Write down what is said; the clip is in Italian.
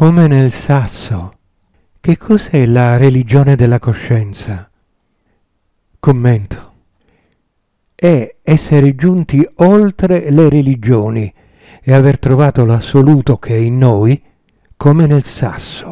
come nel sasso. Che cos'è la religione della coscienza? Commento. È essere giunti oltre le religioni e aver trovato l'assoluto che è in noi come nel sasso.